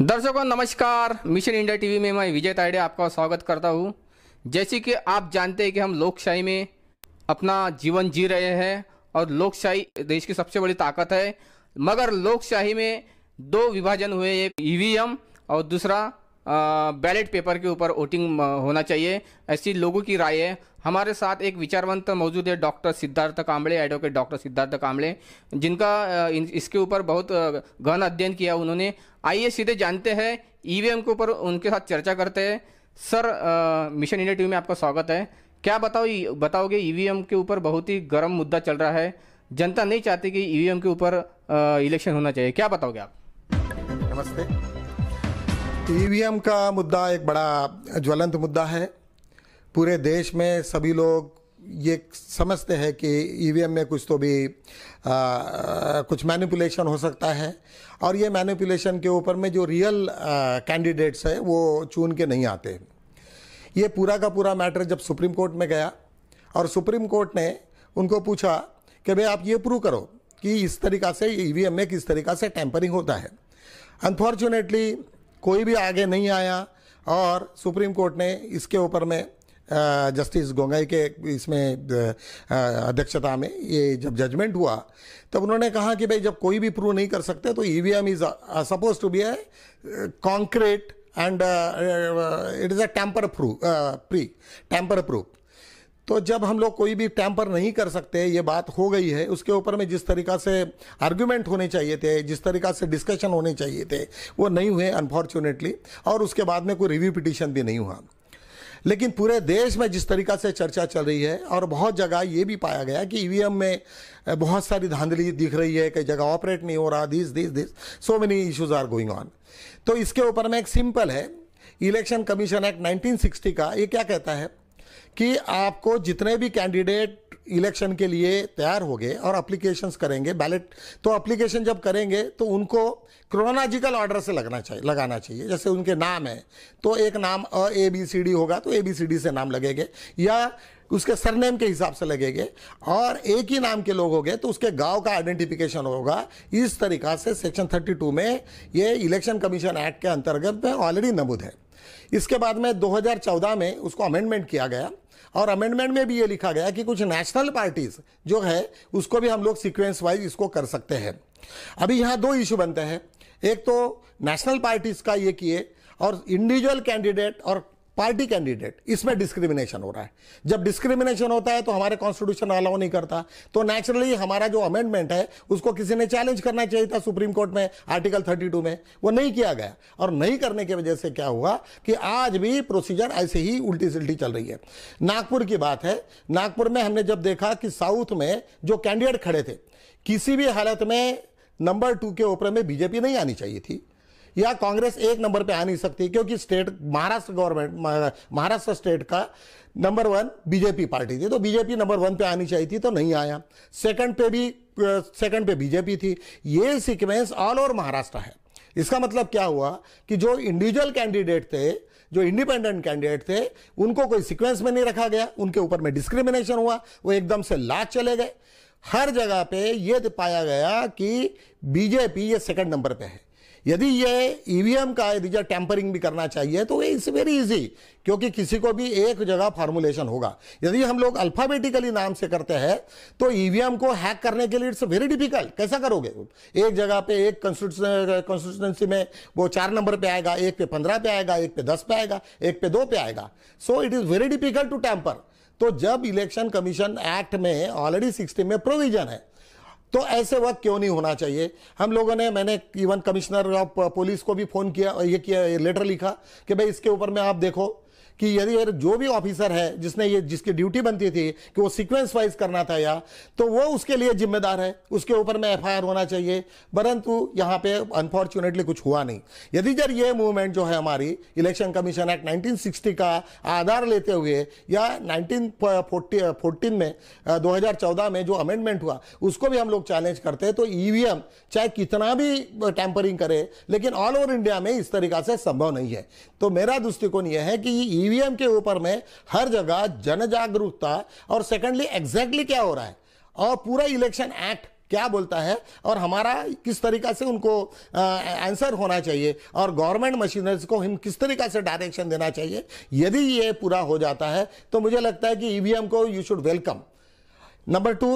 दर्शकों नमस्कार mission India TV में मैं विजय ताइडे आपका स्वागत करता हूँ जैसे कि आप जानते हैं कि हम लोकशाही में अपना जीवन जी रहे हैं और लोकशाही देश की सबसे बड़ी ताकत है मगर लोकशाही में दो विभाजन हुए एक ईवीएम और दूसरा बैलेट पेपर के ऊपर वोटिंग होना चाहिए ऐसी लोगों की राय है हमारे साथ एक विचारवंत मौजूद है doctor Siddharth Kambde advocate doctor Siddharth Kambde जिनका इसके ऊपर बहुत गहन अध्ययन किया उन्होंने आइए सीधे जानते हैं ईवीएम के ऊपर उनके साथ चर्चा करते हैं सर मिशन इंडिया टीवी में आपका स्वागत है क्या बताओ बताओगे ईवीएम के ऊपर बहुत ही गर्म मुद्दा चल रहा है जनता नहीं चाहती कि ईवीएम के ऊपर इलेक्शन होना चाहिए क्या बताओगे आप नमस्ते ईवीएम का मुद्दा एक बड़ा ज्वलंत मुद्दा है पूरे देश में सभी लोग ये समझते हैं कि ईवीएम में कुछ तो भी आ, कुछ मैनिपुलेशन हो सकता है और ये मैनिपुलेशन के ऊपर में जो रियल कैंडिडेट्स हैं वो चुन के नहीं आते ये पूरा का पूरा मैटर जब सुप्रीम कोर्ट में गया और सुप्रीम कोर्ट ने उनको पूछा कि भाई आप ये प्रूव करो कि इस तरीका से ईवीएम में किस तरीका से टेम्परिंग होता है अनफॉर्चुनेटली कोई भी आगे नहीं आया और सुप्रीम कोर्ट ने इसके ऊपर में जस्टिस गोंगाई के इसमें अध्यक्षता में ये जब जजमेंट हुआ तब उन्होंने कहा कि भाई जब कोई भी प्रूव नहीं कर सकते तो E V M is suppose to be a concrete and it is a tamper proof pre tamper proof तो जब हम लोग कोई भी टैम्पर नहीं कर सकते ये बात हो गई है उसके ऊपर में जिस तरीका से आर्ग्यूमेंट होने चाहिए थे जिस तरीका से डिस्कशन होने चाहिए थे वो नहीं हुए अनफॉर्चुनेटली और उसके बाद में कोई रिव्यू पिटिशन भी नहीं हुआ लेकिन पूरे देश में जिस तरीका से चर्चा चल रही है और बहुत जगह ये भी पाया गया कि ई e में बहुत सारी धांधली दिख रही है कई जगह ऑपरेट नहीं हो रहा this this this so many issues are going on तो इसके ऊपर में एक सिंपल है इलेक्शन कमीशन एक्ट 1960 का ये क्या कहता है कि आपको जितने भी कैंडिडेट इलेक्शन के लिए तैयार हो गए और अप्लीकेशंस करेंगे बैलेट तो अप्लीकेशन जब करेंगे तो उनको क्रोनोलॉजिकल ऑर्डर से लगना चाहिए लगाना चाहिए जैसे उनके नाम है तो एक नाम अ ए बी सी डी होगा तो ए बी सी डी से नाम लगेंगे या उसके सरनेम के हिसाब से लगेंगे और एक ही नाम के लोग हो गए तो उसके गांव का आइडेंटिफिकेशन होगा इस तरीका से सेक्शन 32 में ये इलेक्शन कमीशन एक्ट के अंतर्गत में ऑलरेडी नमूद है इसके बाद में 2014 में उसको अमेंडमेंट किया गया और अमेंडमेंट में भी ये लिखा गया कि कुछ नेशनल पार्टीज जो है उसको भी हम लोग सिक्वेंस वाइज इसको कर सकते हैं अभी यहाँ दो इशू बनते हैं एक तो नेशनल पार्टीज का ये किए और इंडिविजुअल कैंडिडेट और पार्टी कैंडिडेट इसमें डिस्क्रिमिनेशन हो रहा है जब डिस्क्रिमिनेशन होता है तो हमारे कॉन्स्टिट्यूशन अलाउ नहीं करता तो नेचुरली हमारा जो अमेंडमेंट है उसको किसी ने चैलेंज करना चाहिए था सुप्रीम कोर्ट में आर्टिकल 32 में वो नहीं किया गया और नहीं करने की वजह से क्या हुआ कि आज भी प्रोसीजर ऐसे ही उल्टी सिल्टी चल रही है नागपुर की बात है नागपुर में हमने जब देखा कि साउथ में जो कैंडिडेट खड़े थे किसी भी हालत में नंबर टू के ऊपर में बीजेपी नहीं आनी चाहिए थी या कांग्रेस एक नंबर पे आ नहीं सकती क्योंकि state Maharashtra government Maharashtra state का नंबर वन बीजेपी पार्टी थी तो बीजेपी नंबर वन पे आनी चाहिए थी तो नहीं आया सेकंड पे भी सेकंड पे बीजेपी थी ये सीक्वेंस ऑल ओवर महाराष्ट्र है इसका मतलब क्या हुआ कि जो इंडिविजुअल कैंडिडेट थे जो इंडिपेंडेंट कैंडिडेट थे उनको कोई सिक्वेंस में नहीं रखा गया उनके ऊपर में डिस्क्रिमिनेशन हुआ वो एकदम से लाच चले गए हर जगह पे ये पाया गया कि बीजेपी ये सेकंड नंबर पे है यदि ये ईवीएम e का रिजल्ट टेम्परिंग भी करना चाहिए तो इट्स वेरी इजी क्योंकि किसी को भी एक जगह फार्मुलेशन होगा यदि हम लोग अल्फाबेटिकली नाम से करते हैं तो ईवीएम e को हैक करने के लिए इट्स वेरी डिफिकल्ट कैसा करोगे एक जगह पे एक कॉन्स्टिट्यूंसी में वो चार नंबर पे आएगा एक पे पंद्रह पे आएगा एक पे दस पे आएगा एक पे दो पे आएगा so it is very difficult to tamper तो जब इलेक्शन कमीशन एक्ट में ऑलरेडी सिक्सटी में प्रोविजन है तो ऐसे वक्त क्यों नहीं होना चाहिए हम लोगों ने मैंने इवन कमिश्नर ऑफ पुलिस को भी फ़ोन किया ये किया ये लेटर लिखा कि भाई इसके ऊपर में आप देखो कि यदि जो भी ऑफिसर है जिसने ये जिसकी ड्यूटी बनती थी कि वो सीक्वेंस वाइज करना था या तो वो उसके लिए जिम्मेदार है उसके ऊपर में एफ होना चाहिए परंतु यहाँ पे अनफॉर्चुनेटली कुछ हुआ नहीं यदि जब ये मूवमेंट जो है हमारी इलेक्शन कमीशन एक्ट नाइनटीन का आधार लेते हुए या नाइनटीन में दो में जो अमेंडमेंट हुआ उसको भी हम लोग चैलेंज करते हैं तो ईवीएम e चाहे कितना भी टैंपरिंग करे लेकिन ऑल ओवर इंडिया में इस तरीका से संभव नहीं है तो मेरा दृष्टिकोण यह है कि e ईवीएम के ऊपर में हर जगह जन जागरूकता और सेकेंडली एग्जैक्टली क्या हो रहा है और पूरा इलेक्शन एक्ट क्या बोलता है और हमारा किस तरीका से उनको आंसर होना चाहिए और गवर्नमेंट मशीनरीज को हम किस तरीका से डायरेक्शन देना चाहिए यदि ये पूरा हो जाता है तो मुझे लगता है कि ईवीएम को you should welcome number two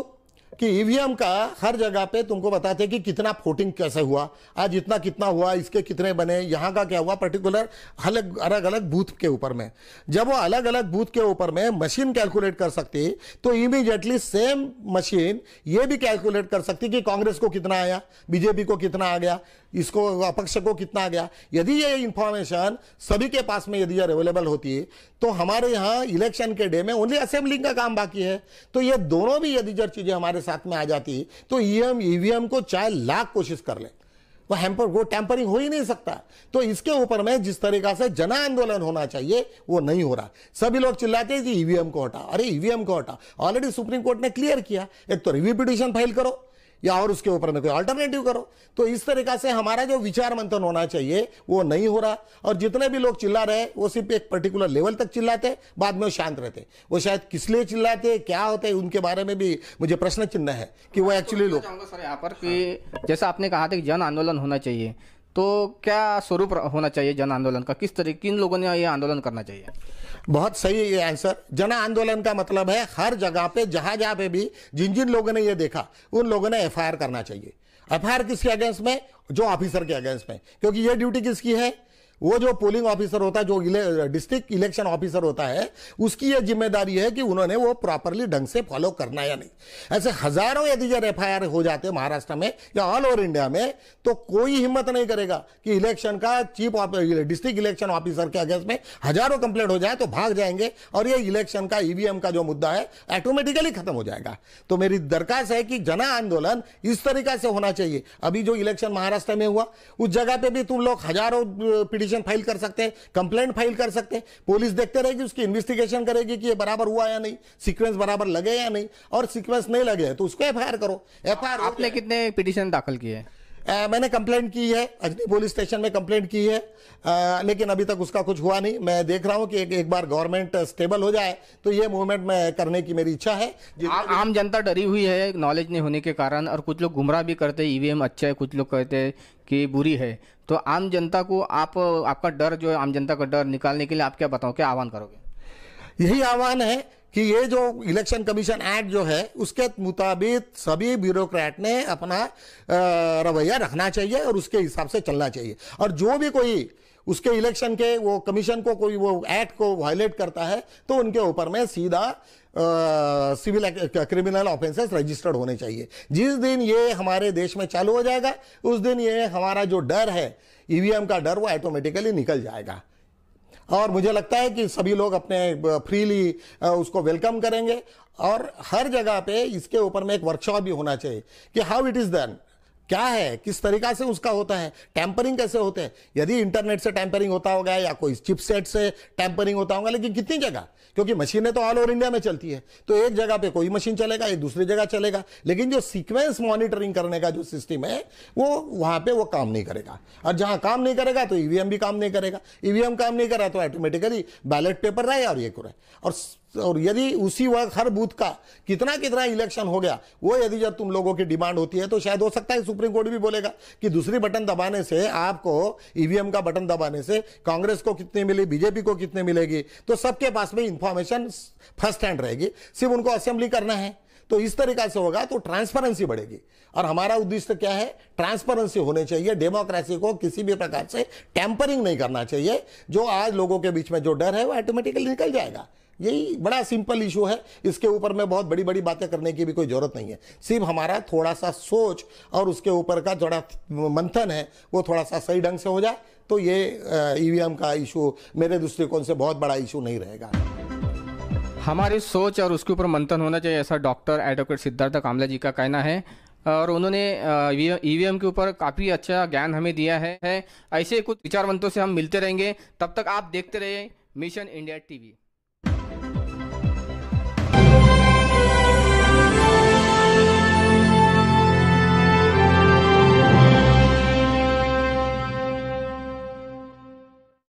कि ईवीएम e का हर जगह पे तुमको बताते कि कितना फोटिंग कैसे हुआ आज इतना कितना हुआ इसके कितने बने यहाँ का क्या हुआ पर्टिकुलर अलग अलग अलग बूथ के ऊपर में जब वो अलग अलग बूथ के ऊपर में मशीन कैलकुलेट कर सकती तो इमीडिएटली सेम मशीन ये भी कैलकुलेट कर सकती कि कांग्रेस को कितना आया बीजेपी को कितना आ गया इसको अपक्ष को कितना आ गया यदि ये इंफॉर्मेशन सभी के पास में यदि अवेलेबल होती है, तो हमारे यहाँ इलेक्शन के डे में ओनली असेंबलिंग का काम बाकी है तो ये दोनों भी यदि चीजें हमारे हमारे साथ में आ जाती है तो ईवीएम e ईवीएम e को चाहे लाख कोशिश कर लें वो हैम्पर वो टैंपरिंग हो ही नहीं सकता तो इसके ऊपर में जिस तरीका से जन आंदोलन होना चाहिए वो नहीं हो रहा सभी लोग चिल्लाते हैं कि ईवीएम e को हटा अरे ईवीएम को हटा ऑलरेडी सुप्रीम कोर्ट ने क्लियर किया एक तो रिव्यू पिटिशन फाइल करो या और उसके ऊपर में कोई अल्टरनेटिव करो तो इस तरीका से हमारा जो विचार मंथन होना चाहिए वो नहीं हो रहा और जितने भी लोग चिल्ला रहे वो सिर्फ एक पर्टिकुलर लेवल तक चिल्लाते बाद में वो शांत रहते वो शायद किस लिए चिल्लाते क्या होते उनके बारे में भी मुझे प्रश्न चिन्ह है कि वो एक्चुअली लोग यहाँ पर जैसा आपने कहा था कि जन आंदोलन होना चाहिए तो क्या स्वरूप होना चाहिए जन आंदोलन का किस तरीके किन लोगों ने ये आंदोलन करना चाहिए बहुत सही आंसर जन आंदोलन का मतलब है हर जगह पे जहां जहां पे भी जिन जिन लोगों ने ये देखा उन लोगों ने एफ करना चाहिए एफ किसके अगेंस्ट में जो ऑफिसर के अगेंस्ट में क्योंकि ये ड्यूटी किसकी है वो जो पोलिंग ऑफिसर होता है जो इले, डिस्ट्रिक्ट इलेक्शन ऑफिसर होता है उसकी ये जिम्मेदारी है कि उन्होंने वो प्रॉपरली ढंग से फॉलो करना या नहीं ऐसे हजारों यदि जब एफ हो जाते हैं महाराष्ट्र में या ऑल ओवर इंडिया में तो कोई हिम्मत नहीं करेगा कि इलेक्शन का चीफ डिस्ट्रिक्ट इलेक्शन ऑफिसर के अगेंस्ट में हजारों कंप्लेंट हो जाए तो भाग जाएंगे और ये इलेक्शन का ईवीएम e का जो मुद्दा है ऑटोमेटिकली खत्म हो जाएगा तो मेरी दरखास्त है कि जन आंदोलन इस तरीका से होना चाहिए अभी जो इलेक्शन महाराष्ट्र में हुआ उस जगह पे भी तुम लोग हजारों पीड़ित एप्लीकेशन फाइल कर सकते हैं कंप्लेंट फाइल कर सकते हैं पुलिस देखते रहेगी उसकी इन्वेस्टिगेशन करेगी कि ये बराबर हुआ या नहीं सीक्वेंस बराबर लगे या नहीं और सीक्वेंस नहीं लगे तो उसको एफ करो एफ आपने कितने पिटिशन दाखिल किए हैं आ, मैंने कंप्लेंट की है अजनी पुलिस स्टेशन में कंप्लेंट की है आ, लेकिन अभी तक उसका कुछ हुआ नहीं मैं देख रहा हूं कि एक, एक बार गवर्नमेंट स्टेबल हो जाए तो ये मूवमेंट मैं करने की मेरी इच्छा है आ, आम जनता डरी हुई है नॉलेज नहीं होने के कारण और कुछ लोग गुमराह भी करते हैं ईवीएम अच्छा है कुछ लोग कहते हैं कि बुरी है तो आम जनता को आप आपका डर जो है आम जनता का डर निकालने के लिए आप क्या बताओ क्या आह्वान करोगे यही आह्वान है कि ये जो इलेक्शन कमीशन एक्ट जो है उसके मुताबिक सभी ब्यूरोक्रेट ने अपना रवैया रखना चाहिए और उसके हिसाब से चलना चाहिए और जो भी कोई उसके इलेक्शन के वो कमीशन को कोई वो एक्ट को वायलेट करता है तो उनके ऊपर में सीधा सिविल क्रिमिनल ऑफेंसेस रजिस्टर्ड होने चाहिए जिस दिन ये हमारे देश में चालू हो जाएगा उस दिन ये हमारा जो डर है ईवीएम e का डर वो ऑटोमेटिकली निकल जाएगा और मुझे लगता है कि सभी लोग अपने फ्रीली उसको वेलकम करेंगे और हर जगह पे इसके ऊपर में एक वर्कशॉप भी होना चाहिए कि हाउ इट इज़ डन क्या है किस तरीका से उसका होता है टैंपरिंग कैसे होते हैं यदि इंटरनेट से टैंपरिंग होता होगा या कोई चिपसेट से टैंपरिंग होता होगा लेकिन कितनी जगह क्योंकि मशीनें तो ऑल ओवर इंडिया में चलती है तो एक जगह पे कोई मशीन चलेगा एक दूसरी जगह चलेगा लेकिन जो सीक्वेंस मॉनिटरिंग करने का जो सिस्टम है वो वहां पर वो काम नहीं करेगा और जहां काम नहीं करेगा तो ईवीएम e भी काम नहीं करेगा ईवीएम e काम नहीं करा तो ऑटोमेटिकली बैलेट पेपर रहे और ये रहे और और यदि उसी वक्त हर बूथ का कितना कितना इलेक्शन हो गया वो यदि जब तुम लोगों की डिमांड होती है तो शायद हो सकता है सुप्रीम कोर्ट भी बोलेगा कि दूसरी बटन दबाने से आपको ईवीएम का बटन दबाने से कांग्रेस को कितनी मिली बीजेपी को कितनी मिलेगी तो सबके पास में इंफॉर्मेशन फर्स्ट हैंड रहेगी सिर्फ उनको असेंबली करना है तो इस तरीका से होगा तो ट्रांसपेरेंसी बढ़ेगी और हमारा उद्देश्य क्या है ट्रांसपेरेंसी होने चाहिए डेमोक्रेसी को किसी भी प्रकार से टैंपरिंग नहीं करना चाहिए जो आज लोगों के बीच में जो डर है वो ऑटोमेटिकली निकल जाएगा यही बड़ा सिंपल इशू है इसके ऊपर में बहुत बड़ी बड़ी बातें करने की भी कोई ज़रूरत नहीं है सिर्फ हमारा थोड़ा सा सोच और उसके ऊपर का थोड़ा मंथन है वो थोड़ा सा सही ढंग से हो जाए तो ये ई का इशू मेरे दृष्टिकोण से बहुत बड़ा इशू नहीं रहेगा हमारी सोच और उसके ऊपर मंथन होना चाहिए ऐसा डॉक्टर एडवोकेट सिद्धार्थ कामला जी का कहना है और उन्होंने ईवीएम के ऊपर काफ़ी अच्छा ज्ञान हमें दिया है ऐसे कुछ विचारवंतों से हम मिलते रहेंगे तब तक आप देखते रहिए मिशन इंडिया टीवी